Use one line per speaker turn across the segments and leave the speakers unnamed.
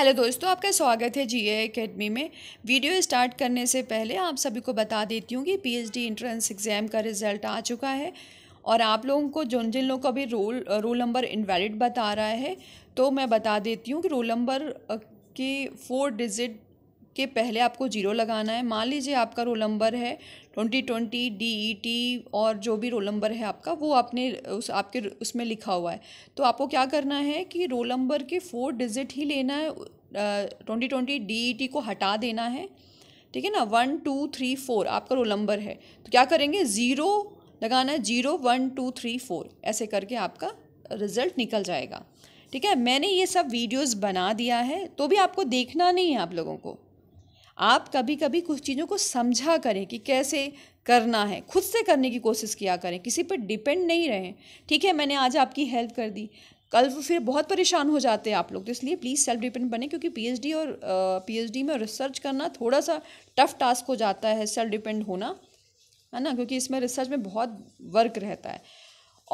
hello दोस्तों आपका स्वागत है जी ए अकेडमी में वीडियो स्टार्ट करने से पहले आप सभी को बता देती हूँ कि पीएचडी एंट्रेंस एग्ज़ाम का रिज़ल्ट आ चुका है और आप लोगों को जिन जिन लोगों का भी रोल रोल नंबर इनवैलिड बता रहा है तो मैं बता देती हूँ कि रोल नंबर की फोर डिजिट के पहले आपको जीरो लगाना है मान लीजिए आपका रोल नंबर है twenty twenty D E T और जो भी रोल नंबर है आपका वो आपने उस आपके उसमें लिखा हुआ है तो आपको क्या करना है कि रोल नंबर के फोर डिजिट ही लेना है twenty twenty D E T को हटा देना है ठीक है ना वन टू थ्री फोर आपका रोल नंबर है तो क्या करेंगे ज़ीरो लगाना है zero one two three four ऐसे करके आपका रिज़ल्ट निकल जाएगा ठीक है मैंने ये सब वीडियोस बना दिया है तो भी आपको देखना नहीं है आप लोगों को आप कभी कभी कुछ चीज़ों को समझा करें कि कैसे करना है खुद से करने की कोशिश किया करें किसी पर डिपेंड नहीं रहें ठीक है मैंने आज आपकी हेल्प कर दी कल फिर बहुत परेशान हो जाते हैं आप लोग तो इसलिए प्लीज़ सेल्फ डिपेंड बने क्योंकि पीएचडी और पीएचडी में रिसर्च करना थोड़ा सा टफ टास्क हो जाता है सेल्फ डिपेंड होना है ना क्योंकि इसमें रिसर्च में बहुत वर्क रहता है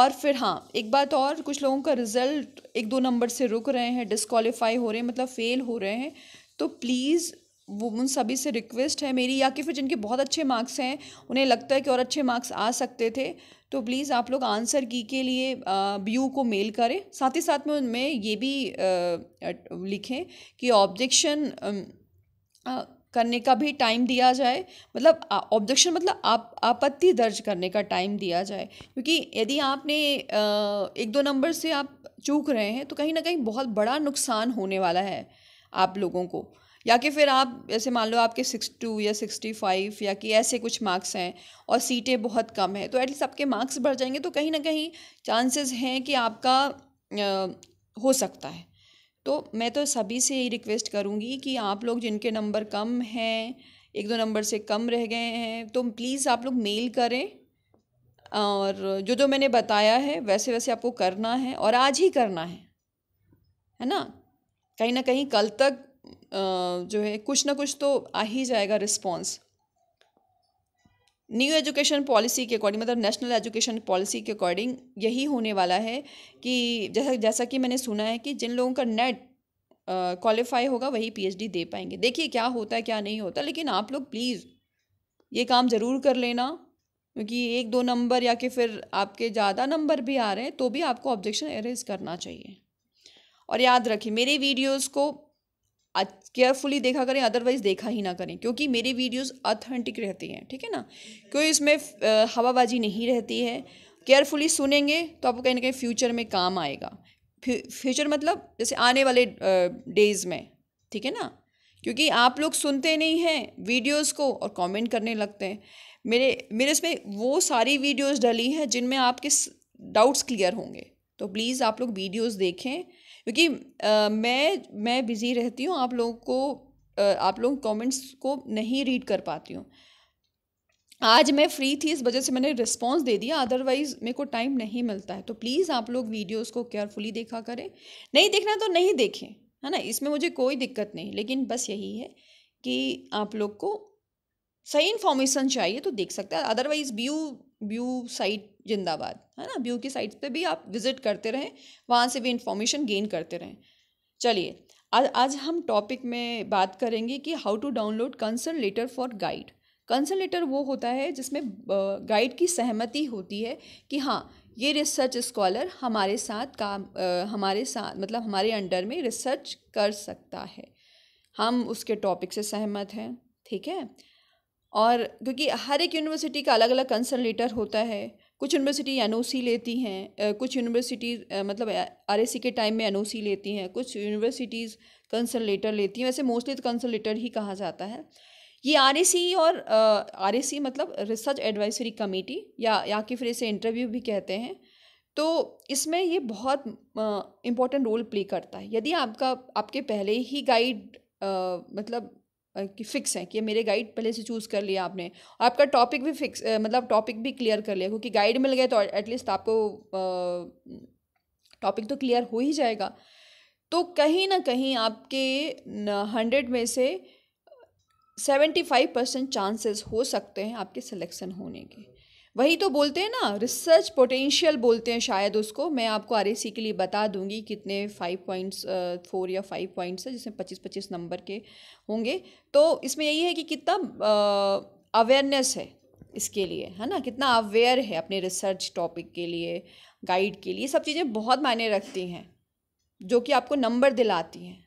और फिर हाँ एक बात और कुछ लोगों का रिजल्ट एक दो नंबर से रुक रहे हैं डिसक्वालीफाई हो रहे हैं मतलब फ़ेल हो रहे हैं तो प्लीज़ वो उन सभी से रिक्वेस्ट है मेरी या कि फिर जिनके बहुत अच्छे मार्क्स हैं उन्हें लगता है कि और अच्छे मार्क्स आ सकते थे तो प्लीज़ आप लोग आंसर की के लिए बी यू को मेल करें साथ ही साथ में उनमें ये भी आ, लिखें कि ऑब्जेक्शन करने का भी टाइम दिया जाए मतलब ऑब्जेक्शन मतलब आप आपत्ति दर्ज करने का टाइम दिया जाए क्योंकि यदि आपने आ, एक दो नंबर से आप चूक रहे हैं तो कहीं ना कहीं बहुत बड़ा नुकसान होने वाला है आप लोगों को या कि फिर आप जैसे मान लो आपके सिक्स टू या सिक्सटी फाइव या कि ऐसे कुछ मार्क्स हैं और सीटें बहुत कम हैं तो एटलीस्ट आपके मार्क्स बढ़ जाएंगे तो कहीं ना कहीं चांसेस हैं कि आपका आ, हो सकता है तो मैं तो सभी से यही रिक्वेस्ट करूँगी कि आप लोग जिनके नंबर कम हैं एक दो नंबर से कम रह गए हैं तो प्लीज़ आप लोग मेल करें और जो जो मैंने बताया है वैसे वैसे आपको करना है और आज ही करना है है ना कहीं ना कहीं कल तक जो है कुछ ना कुछ तो आ ही जाएगा रिस्पॉन्स न्यू एजुकेशन पॉलिसी के अकॉर्डिंग मतलब नेशनल एजुकेशन पॉलिसी के अकॉर्डिंग यही होने वाला है कि जैसा जैसा कि मैंने सुना है कि जिन लोगों का नेट क्वालिफाई होगा वही पीएचडी दे पाएंगे देखिए क्या होता है क्या नहीं होता लेकिन आप लोग प्लीज़ ये काम ज़रूर कर लेना क्योंकि एक दो नंबर या कि फिर आपके ज़्यादा नंबर भी आ रहे हैं तो भी आपको ऑब्जेक्शन एरेज करना चाहिए और याद रखिए मेरी वीडियोज़ को केयरफुली देखा करें अदरवाइज़ देखा ही ना करें क्योंकि मेरी वीडियोस अथेंटिक रहती हैं ठीक है ना क्योंकि इसमें हवाबाजी नहीं रहती है केयरफुली सुनेंगे तो आपको कहीं ना कहीं फ्यूचर में काम आएगा फ्यूचर मतलब जैसे आने वाले डेज़ में ठीक है ना क्योंकि आप लोग सुनते नहीं हैं वीडियोस को और कमेंट करने लगते हैं मेरे मेरे इसमें वो सारी वीडियोस डली हैं जिनमें आपके डाउट्स क्लियर होंगे तो प्लीज़ आप लोग वीडियोस देखें क्योंकि मैं मैं बिज़ी रहती हूँ आप लोगों को आप लोग कमेंट्स को नहीं रीड कर पाती हूँ आज मैं फ्री थी इस वजह से मैंने रिस्पॉन्स दे दिया अदरवाइज़ मेरे को टाइम नहीं मिलता है तो प्लीज़ आप लोग वीडियोस को केयरफुली देखा करें नहीं देखना तो नहीं देखें है ना इसमें मुझे कोई दिक्कत नहीं लेकिन बस यही है कि आप लोग को सही इन्फॉर्मेशन चाहिए तो देख सकते हैं अदरवाइज़ व्यू ब्यू साइट जिंदाबाद है ना ब्यू की साइट पे भी आप विज़िट करते रहें वहाँ से भी इंफॉर्मेशन गेन करते रहें चलिए आज आज हम टॉपिक में बात करेंगे कि how to download concern letter for guide concern letter वो होता है जिसमें गाइड की सहमति होती है कि हाँ ये रिसर्च स्कॉलर हमारे साथ काम हमारे साथ मतलब हमारे अंडर में रिसर्च कर सकता है हम उसके टॉपिक से सहमत हैं ठीक है और क्योंकि हर एक यूनिवर्सिटी का अलग अलग लेटर होता है कुछ यूनिवर्सिटी एन मतलब, लेती हैं कुछ यूनिवर्सिटी मतलब आर के टाइम में एन लेती हैं कुछ यूनिवर्सिटीज़ लेटर लेती हैं वैसे मोस्टली तो लेटर ही कहा जाता है ये आर और आर मतलब रिसर्च एडवाइजरी कमेटी या या कि फिर इसे इंटरव्यू भी कहते हैं तो इसमें ये बहुत इम्पोर्टेंट रोल प्ले करता है यदि आपका आपके पहले ही गाइड मतलब कि फ़िक्स है कि मेरे गाइड पहले से चूज़ कर लिया आपने आपका टॉपिक भी फिक्स मतलब टॉपिक भी क्लियर कर लिया क्योंकि गाइड मिल गए तो एटलीस्ट आपको टॉपिक तो क्लियर हो ही जाएगा तो कहीं ना कहीं आपके हंड्रेड में से सेवेंटी फाइव परसेंट चांसेस हो सकते हैं आपके सिलेक्शन होने के वही तो बोलते हैं ना रिसर्च पोटेंशियल बोलते हैं शायद उसको मैं आपको आर के लिए बता दूंगी कितने फाइव पॉइंट्स फोर या फाइव पॉइंट्स है जिसमें पच्चीस पच्चीस नंबर के होंगे तो इसमें यही है कि कितना अवेयरनेस है इसके लिए है ना कितना अवेयर है अपने रिसर्च टॉपिक के लिए गाइड के लिए सब चीज़ें बहुत मायने रखती हैं जो कि आपको नंबर दिलाती हैं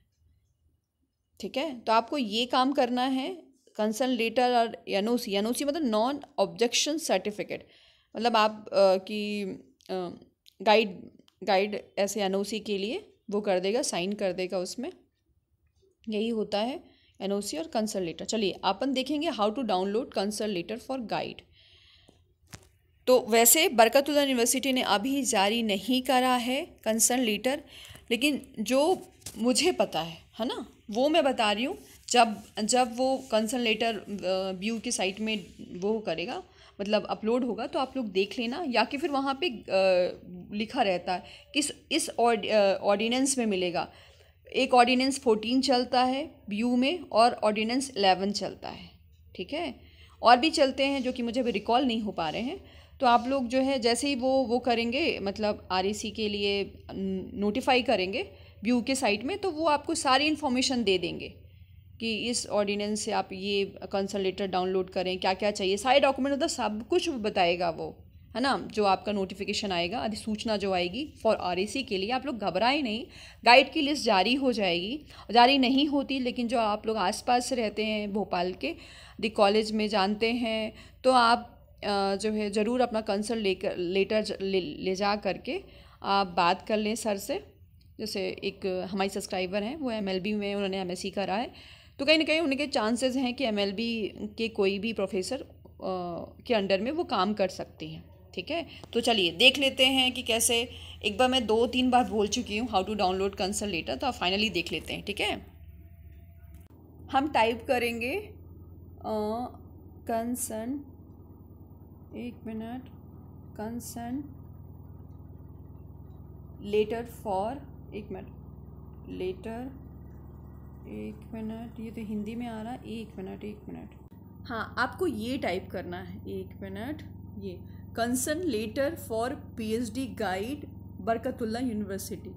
ठीक है तो आपको ये काम करना है कंसर्न लेटर और N N O C O C मतलब नॉन ऑब्जेक्शन सर्टिफिकेट मतलब आप आ, की गाइड गाइड ऐसे एन ओ सी के लिए वो कर देगा साइन कर देगा उसमें यही होता है एन ओ सी और कंसर्न लेटर चलिए अपन देखेंगे how to download concern letter for guide तो वैसे बरकतुल्ला यूनिवर्सिटी ने अभी जारी नहीं करा है कंसर्न लेटर लेकिन जो मुझे पता है है ना वो मैं बता रही हूँ जब जब वो कंसर्न लेटर व्यू के साइट में वो करेगा मतलब अपलोड होगा तो आप लोग देख लेना या कि फिर वहाँ पे लिखा रहता है किस इस ऑर्डिनेंस में मिलेगा एक ऑर्डिनेंस फोर्टीन चलता है व्यू में और ऑर्डिनेंस एलेवन चलता है ठीक है और भी चलते हैं जो कि मुझे अभी रिकॉल नहीं हो पा रहे हैं तो आप लोग जो है जैसे ही वो वो करेंगे मतलब आर e के लिए नोटिफाई करेंगे व्यू के साइट में तो वो आपको सारी इन्फॉर्मेशन दे देंगे कि इस ऑर्डिनेंस से आप ये कंसल्टेटर डाउनलोड करें क्या क्या चाहिए सारे डॉक्यूमेंट होता सब कुछ बताएगा वो है ना जो आपका नोटिफिकेशन आएगा अधिसूचना जो आएगी फॉर आर के लिए आप लोग घबराए नहीं गाइड की लिस्ट जारी हो जाएगी जारी नहीं होती लेकिन जो आप लोग आसपास रहते हैं भोपाल के दी कॉलेज में जानते हैं तो आप जो है ज़रूर अपना कंसल्ट लेकर लेटर ले, ले जा करके आप बात कर लें सर से जैसे एक हमारी सब्सक्राइबर हैं वो एम में उन्होंने एम करा है तो कहीं ना कहीं उनके चांसेस हैं कि एमएलबी के कोई भी प्रोफेसर के अंडर में वो काम कर सकती हैं ठीक है तो चलिए देख लेते हैं कि कैसे एक बार मैं दो तीन बार बोल चुकी हूँ how to download consult letter तो फाइनली देख लेते हैं ठीक है हम टाइप करेंगे कंसन एक मिनट कंसन लेटर फॉर एक मिनट लेटर एक मिनट ये तो हिंदी में आ रहा है एक मिनट एक मिनट हाँ आपको ये टाइप करना है एक मिनट ये concern letter for PhD guide Barkatullah university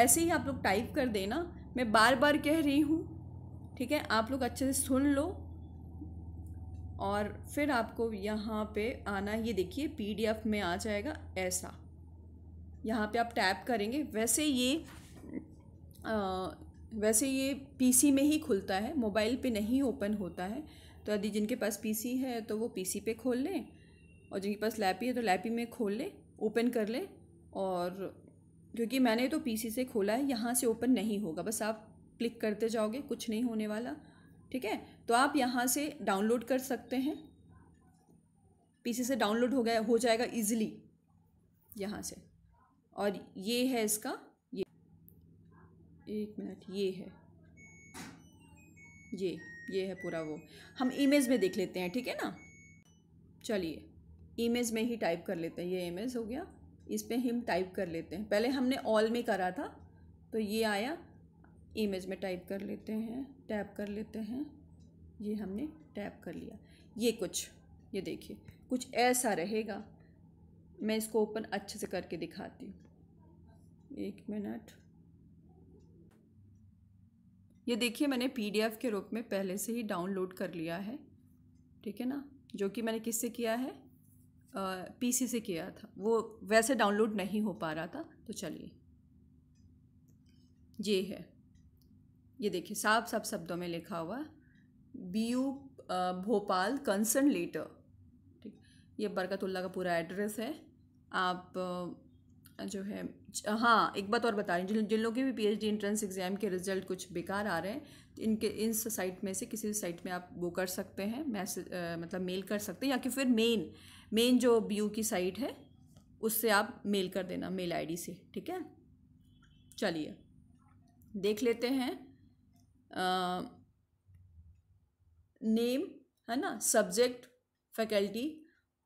ऐसे ही आप लोग टाइप कर देना मैं बार बार कह रही हूँ ठीक है आप लोग अच्छे से सुन लो और फिर आपको यहाँ पे आना ये देखिए पीडीएफ में आ जाएगा ऐसा यहाँ पे आप टैप करेंगे वैसे ये आ, वैसे ये पीसी में ही खुलता है मोबाइल पे नहीं ओपन होता है तो यदि जिनके पास पीसी है तो वो पीसी पे खोल लें और जिनके पास लैपी है तो लैपी में खोल लें ओपन कर लें और क्योंकि मैंने तो पीसी से खोला है यहाँ से ओपन नहीं होगा बस आप क्लिक करते जाओगे कुछ नहीं होने वाला ठीक है तो आप यहाँ से डाउनलोड कर सकते हैं पीसी से डाउनलोड हो गया हो जाएगा ईजिली यहाँ से और ये है इसका एक मिनट ये है ये ये है पूरा वो हम इमेज में देख लेते हैं ठीक है ना चलिए इमेज में ही टाइप कर लेते हैं ये इमेज हो गया इस पर हम टाइप कर लेते हैं पहले हमने ऑल में करा था तो ये आया इमेज में टाइप कर लेते हैं टैप कर लेते हैं ये हमने टैप कर लिया ये कुछ ये देखिए कुछ ऐसा रहेगा मैं इसको ओपन अच्छे से करके दिखाती हूँ एक मिनट ये देखिए मैंने पीडीएफ के रूप में पहले से ही डाउनलोड कर लिया है ठीक है ना जो कि मैंने किससे किया है पीसी से किया था वो वैसे डाउनलोड नहीं हो पा रहा था तो चलिए ये है ये देखिए साफ साफ शब्दों में लिखा हुआ B U Bhopal concern letter ठीक ये बरकतुल्ला का पूरा एड्रेस है आप जो है हाँ एक बात और बता रही हूँ जिन जिन लोगों के भी पीएचडी एंट्रेंस एग्ज़ाम के रिजल्ट कुछ बेकार आ रहे हैं इनके इन साइट में से किसी भी साइट में आप वो कर सकते हैं मैसेज मतलब मेल कर सकते हैं या कि फिर मेन मेन जो बी की साइट है उससे आप मेल कर देना मेल आईडी से ठीक है चलिए देख लेते हैं आ, नेम है ना सब्जेक्ट फैकल्टी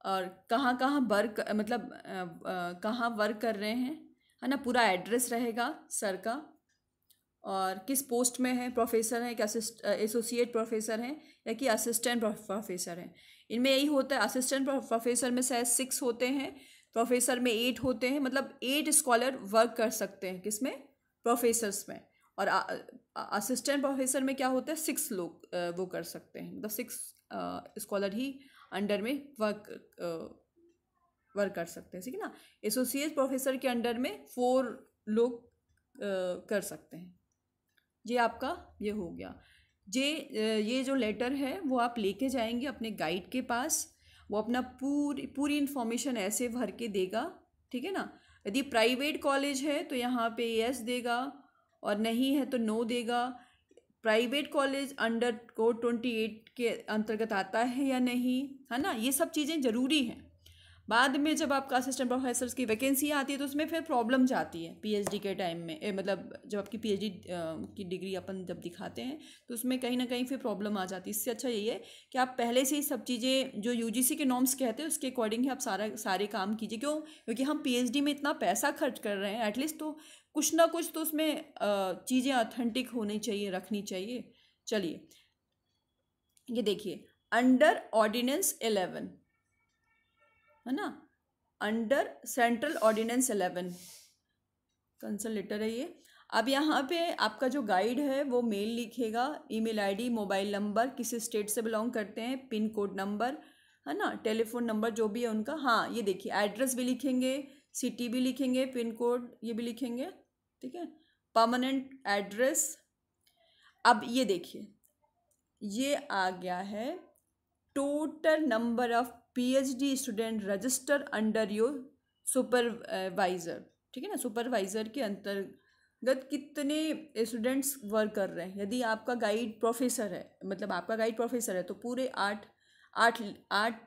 और कहाँ कहाँ वर्क मतलब कहाँ वर्क कर रहे हैं है ना पूरा एड्रेस रहेगा सर का और किस पोस्ट में है प्रोफेसर हैं कि असिस्ट एसोसिएट प्रोफेसर हैं या कि असिस्टेंट प्रोफेसर हैं इनमें यही होता है असिस्टेंट प्रोफेसर में शायद सिक्स होते हैं प्रोफेसर में एट होते हैं मतलब एट स्कॉलर वर्क कर सकते हैं किस में प्रोफेसर्स में और असिस्टेंट प्रोफेसर में क्या होता है सिक्स लोग वो कर सकते हैं मतलब सिक्स स्कॉलर ही अंडर में वर्क वर्क कर सकते हैं ठीक है ना एसोसिएट प्रोफेसर के अंडर में फोर लोग कर सकते हैं ये आपका ये हो गया जे ये जो लेटर है वो आप लेके जाएंगे अपने गाइड के पास वो अपना पूरी पूरी इन्फॉर्मेशन ऐसे भर के देगा ठीक है ना यदि प्राइवेट कॉलेज है तो यहाँ पे यस देगा और नहीं है तो नो देगा private college under code twenty eight के अंतर्गत आता है या नहीं है ना ये सब चीज़ें ज़रूरी हैं बाद में जब आपका असिस्टेंट प्रोफेसर की वैकेंसी आती है तो उसमें फिर प्रॉब्लम जाती है पीएचडी के टाइम में ए, मतलब जब आपकी पीएचडी की डिग्री अपन जब दिखाते हैं तो उसमें कहीं ना कहीं फिर प्रॉब्लम आ जाती है इससे अच्छा यही है कि आप पहले से ही सब चीज़ें जो यूजीसी के नॉर्म्स कहते हैं उसके अकॉर्डिंग ही आप सारा सारे काम कीजिए क्यों क्योंकि हम पी में इतना पैसा खर्च कर रहे हैं एटलीस्ट तो कुछ ना कुछ तो उसमें चीज़ें ऑथेंटिक होनी चाहिए रखनी चाहिए चलिए ये देखिए अंडर ऑर्डिनेंस एलेवन है ना under central ordinance eleven concern letter है ये अब यहाँ पे आपका जो गाइड है वो मेल लिखेगा ईमेल आईडी मोबाइल नंबर किसी स्टेट से बिलोंग करते हैं पिन कोड नंबर है ना टेलीफोन नंबर जो भी है उनका हाँ ये देखिए एड्रेस भी लिखेंगे सिटी भी लिखेंगे पिन कोड ये भी लिखेंगे ठीक है परमानेंट एड्रेस अब ये देखिए ये आ गया है total number of PhD student register under your supervisor ठीक है ना सुपरवाइज़र के अंतर्गत कितने स्टूडेंट्स वर्क कर रहे हैं यदि आपका गाइड प्रोफेसर है मतलब आपका गाइड प्रोफेसर है तो पूरे आठ आठ आठ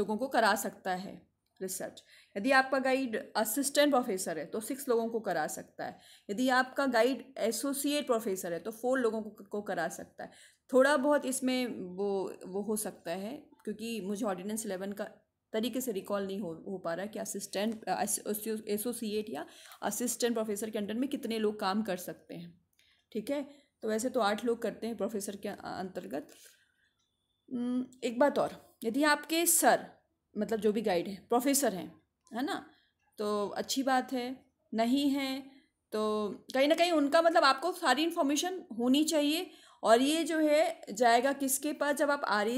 लोगों को करा सकता है रिसर्च यदि आपका गाइड असिस्टेंट प्रोफेसर है तो सिक्स लोगों को करा सकता है यदि आपका गाइड एसोसिएट प्रोफेसर है तो फोर लोगों को, को करा सकता है थोड़ा बहुत इसमें वो वो हो सकता है क्योंकि मुझे ऑर्डिनेंस एलेवन का तरीके से रिकॉल नहीं हो हो पा रहा है कि असिस्टेंट एसोसिएट या असिस्टेंट प्रोफेसर के अंडर में कितने लोग काम कर सकते हैं ठीक है तो वैसे तो आठ लोग करते हैं प्रोफेसर के अंतर्गत एक बात और यदि आपके सर मतलब जो भी गाइड है प्रोफेसर हैं है ना तो अच्छी बात है नहीं है तो कहीं ना कहीं उनका मतलब आपको सारी इन्फॉर्मेशन होनी चाहिए और ये जो है जाएगा किसके पास जब आप आर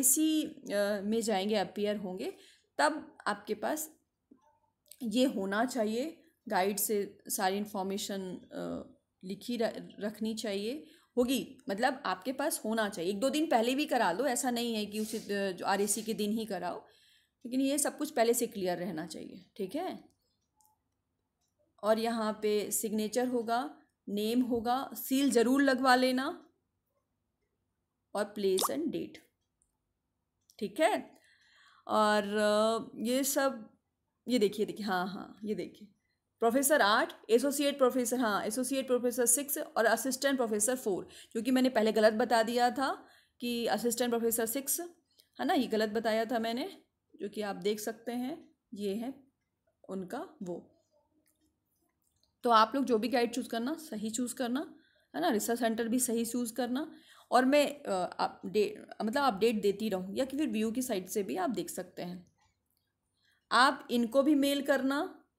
में जाएंगे अपियर होंगे तब आपके पास ये होना चाहिए गाइड से सारी इन्फॉर्मेशन लिखी रखनी चाहिए होगी मतलब आपके पास होना चाहिए एक दो दिन पहले भी करा लो ऐसा नहीं है कि उसे जो आर के दिन ही कराओ लेकिन ये सब कुछ पहले से क्लियर रहना चाहिए ठीक है और यहाँ पे सिग्नेचर होगा नेम होगा सील ज़रूर लगवा लेना और प्लेस एंड डेट ठीक है और ये सब ये देखिए देखिए हाँ हाँ ये देखिए प्रोफेसर आठ एसोसिएट प्रोफेसर हाँ एसोसिएट प्रोफेसर सिक्स और असिस्टेंट प्रोफेसर फोर क्योंकि मैंने पहले गलत बता दिया था कि असिस्टेंट प्रोफेसर सिक्स है ना ये गलत बताया था मैंने जो कि आप देख सकते हैं ये है उनका वो तो आप लोग जो भी गाइड चूज़ करना सही चूज़ करना है ना रिसर्च सेंटर भी सही चूज़ करना और मैं अपडेट मतलब अपडेट देती रहूँ या कि फिर व्यू की साइट से भी आप देख सकते हैं आप इनको भी मेल करना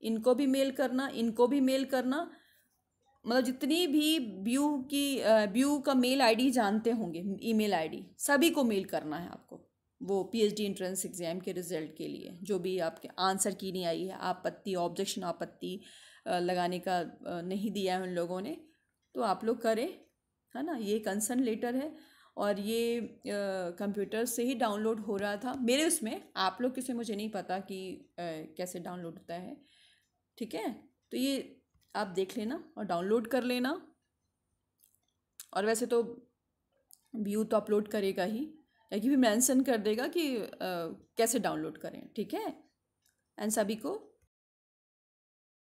इनको भी मेल करना इनको भी मेल करना मतलब जितनी भी व्यू की व्यू का मेल आईडी जानते होंगे ईमेल आईडी सभी को मेल करना है आपको वो पीएचडी एंट्रेंस एग्ज़ाम के रिजल्ट के लिए जो भी आपके आंसर की नहीं आई है आपत्ति ऑब्जेक्शन आपत्ति लगाने का नहीं दिया है उन लोगों ने तो आप लोग करें है ना ये कंसर्न लेटर है और ये कंप्यूटर से ही डाउनलोड हो रहा था मेरे उसमें आप लोग किसे मुझे नहीं पता कि आ, कैसे डाउनलोड होता है ठीक है तो ये आप देख लेना और डाउनलोड कर लेना और वैसे तो व्यू तो अपलोड करेगा ही या कि भी मैंसन कर देगा कि आ, कैसे डाउनलोड करें ठीक है एंड सभी को